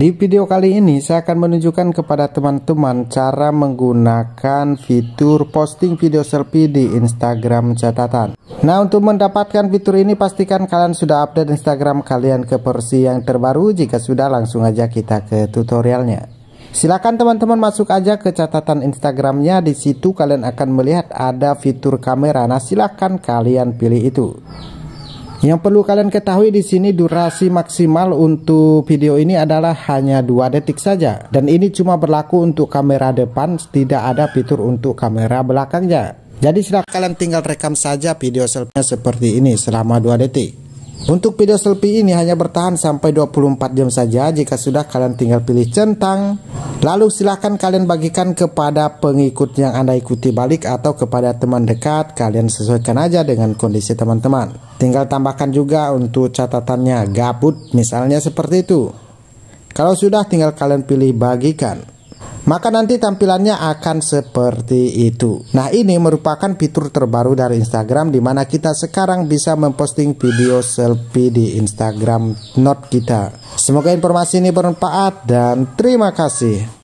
Di video kali ini saya akan menunjukkan kepada teman-teman cara menggunakan fitur posting video selfie di Instagram catatan. Nah untuk mendapatkan fitur ini pastikan kalian sudah update Instagram kalian ke versi yang terbaru. Jika sudah langsung aja kita ke tutorialnya. Silahkan teman-teman masuk aja ke catatan Instagramnya. Di situ kalian akan melihat ada fitur kamera. Nah silahkan kalian pilih itu. Yang perlu kalian ketahui di sini durasi maksimal untuk video ini adalah hanya dua detik saja dan ini cuma berlaku untuk kamera depan tidak ada fitur untuk kamera belakangnya. Jadi silakan kalian tinggal rekam saja video selfie seperti ini selama dua detik. Untuk video selfie ini hanya bertahan sampai 24 jam saja jika sudah kalian tinggal pilih centang Lalu silahkan kalian bagikan kepada pengikut yang anda ikuti balik atau kepada teman dekat Kalian sesuaikan aja dengan kondisi teman-teman Tinggal tambahkan juga untuk catatannya gabut misalnya seperti itu Kalau sudah tinggal kalian pilih bagikan maka nanti tampilannya akan seperti itu. Nah, ini merupakan fitur terbaru dari Instagram di mana kita sekarang bisa memposting video selfie di Instagram Note kita. Semoga informasi ini bermanfaat dan terima kasih.